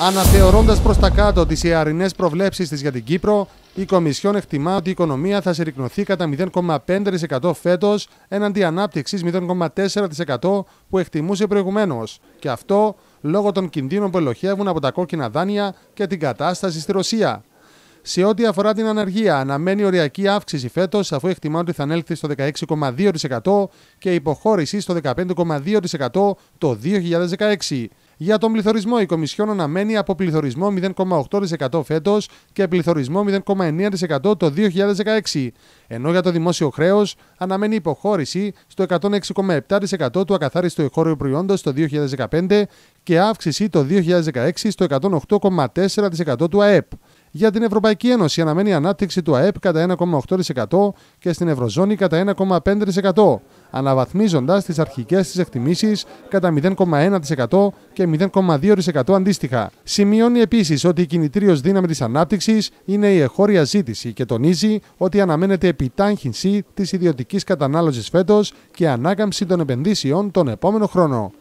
Αναθεωρώντας προς τα κάτω τις αιαρινέ προβλέψεις της για την Κύπρο, η Κομισιόν εκτιμά ότι η οικονομία θα συρρυκνωθεί κατά 0,5% φέτος έναντι ανάπτυξης 0,4% που εκτιμούσε προηγουμένως. Και αυτό λόγω των κινδύνων που ελοχεύουν από τα κόκκινα δάνεια και την κατάσταση στη Ρωσία. Σε ό,τι αφορά την αναργία, αναμένει οριακή αύξηση φέτος, αφού εκτιμά ότι θα ανέλθει στο 16,2% και υποχώρηση στο 15,2% το 2016. Για τον πληθωρισμό, η Κομισιόν αναμένει από πληθωρισμό 0,8% φέτος και πληθωρισμό 0,9% το 2016. Ενώ για το δημόσιο χρέος αναμένει υποχώρηση στο 106,7% του ακαθάριστου εγχώριου προϊόντος το 2015 και αύξηση το 2016 στο 108,4% του ΑΕΠ. Για την Ευρωπαϊκή Ένωση αναμένει η ανάπτυξη του ΑΕΠ κατά 1,8% και στην Ευρωζώνη κατά 1,5%, αναβαθμίζοντας τις αρχικές της εκτιμήσεις κατά 0,1% και 0,2% αντίστοιχα. Σημειώνει επίσης ότι η κινητήριος δύναμη της ανάπτυξης είναι η εχώρια ζήτηση και τονίζει ότι αναμένεται επιτάχυνση της ιδιωτικής κατανάλωσης φέτος και ανάκαμψη των επενδύσεων τον επόμενο χρόνο.